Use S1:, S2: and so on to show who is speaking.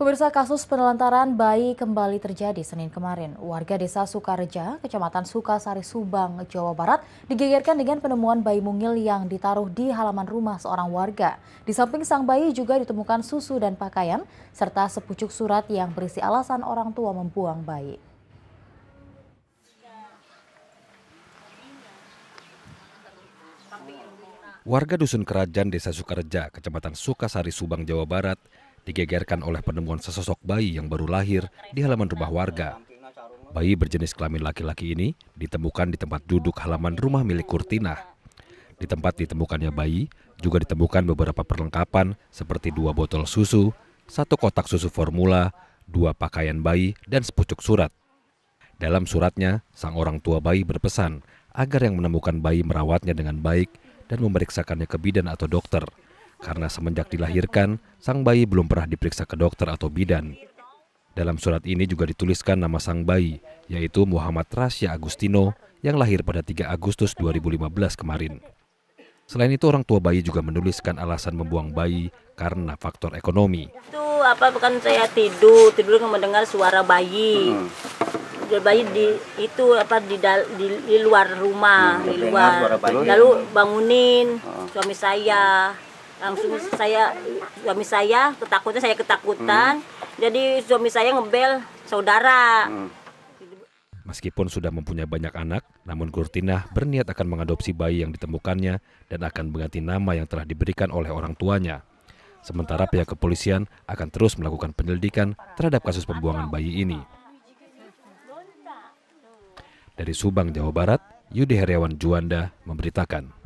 S1: Pemirsa kasus penelantaran bayi kembali terjadi Senin kemarin. Warga desa Sukareja, kecamatan Sukasari, Subang, Jawa Barat digegerkan dengan penemuan bayi mungil yang ditaruh di halaman rumah seorang warga. Di samping sang bayi juga ditemukan susu dan pakaian, serta sepucuk surat yang berisi alasan orang tua membuang bayi.
S2: Warga Dusun Kerajaan Desa Sukareja, Kecamatan Sukasari, Subang, Jawa Barat digegerkan oleh penemuan sesosok bayi yang baru lahir di halaman rumah warga. Bayi berjenis kelamin laki-laki ini ditemukan di tempat duduk halaman rumah milik Kurtina. Di tempat ditemukannya bayi, juga ditemukan beberapa perlengkapan seperti dua botol susu, satu kotak susu formula, dua pakaian bayi, dan sepucuk surat. Dalam suratnya, sang orang tua bayi berpesan agar yang menemukan bayi merawatnya dengan baik dan memeriksakannya ke bidan atau dokter karena semenjak dilahirkan, sang bayi belum pernah diperiksa ke dokter atau bidan. Dalam surat ini juga dituliskan nama sang bayi, yaitu Muhammad Rasya Agustino yang lahir pada 3 Agustus 2015 kemarin. Selain itu orang tua bayi juga menuliskan alasan membuang bayi karena faktor ekonomi.
S3: Itu apa bukan saya tidur, tidur mendengar suara bayi. Hmm. Bayi di itu apa di di, di luar rumah, hmm, di luar. Lalu bangunin hmm. suami saya langsung saya suami saya ketakutan saya ketakutan hmm. jadi suami saya ngebel saudara
S2: hmm. Meskipun sudah mempunyai banyak anak, namun Gurtinah berniat akan mengadopsi bayi yang ditemukannya dan akan mengganti nama yang telah diberikan oleh orang tuanya. Sementara pihak kepolisian akan terus melakukan penyelidikan terhadap kasus pembuangan bayi ini. Dari Subang, Jawa Barat, Yudi Heriawan Juanda memberitakan.